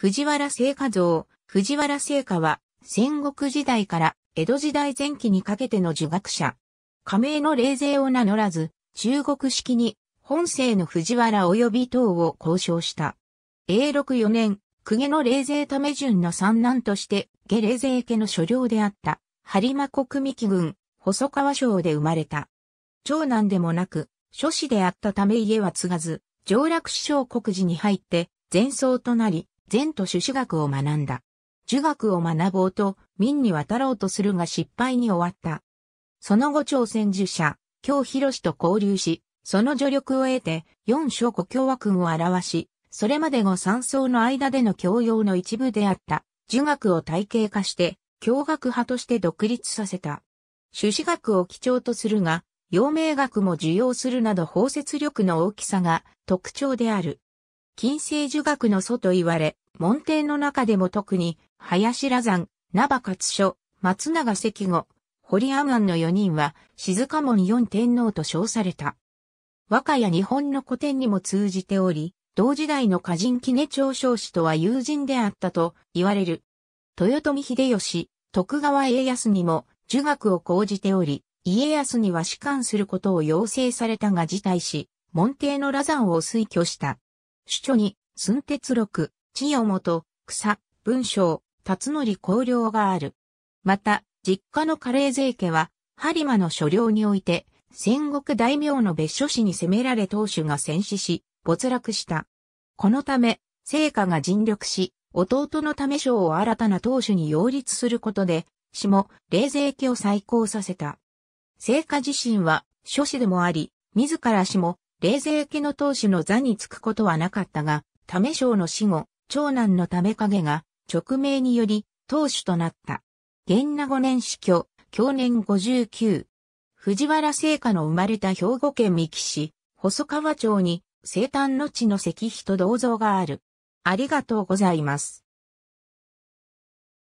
藤原聖火像、藤原聖火は、戦国時代から江戸時代前期にかけての儒学者。加盟の霊勢を名乗らず、中国式に、本姓の藤原及び等を交渉した。永禄4年、公家の霊勢為順の三男として、下霊勢家の所領であった、播磨国三木郡、細川省で生まれた。長男でもなく、諸子であったため家は継がず、上洛師匠国寺に入って、前奏となり、禅と朱子学を学んだ。儒学を学ぼうと、民に渡ろうとするが失敗に終わった。その後朝鮮儒者、京広と交流し、その助力を得て、四小古共和君を表し、それまで後三層の間での教養の一部であった、儒学を体系化して、教学派として独立させた。朱子学を基調とするが、陽明学も受容するなど包摂力の大きさが特徴である。近世儒学の祖と言われ、門弟の中でも特に、林羅山、名馬勝所、松永関後、堀阿安の4人は、静か門四天皇と称された。和歌や日本の古典にも通じており、同時代の歌人杵長少子とは友人であったと言われる。豊臣秀吉、徳川家康にも儒学を講じており、家康には仕官することを要請されたが辞退し、門弟の羅山を推挙した。主著に、寸鉄録、千代元、草、文章、辰則公領がある。また、実家のカレー税家は、播磨の所領において、戦国大名の別所氏に攻められ当主が戦死し、没落した。このため、聖火が尽力し、弟のため将を新たな当主に擁立することで、氏も霊勢家を再興させた。聖火自身は、諸子でもあり、自ら氏も冷静家の当主の座につくことはなかったが、ため将の死後、長男のため影が、直命により、当主となった。元那五年死去、去年五十九。藤原聖火の生まれた兵庫県三木市、細川町に、生誕の地の石碑と銅像がある。ありがとうございます。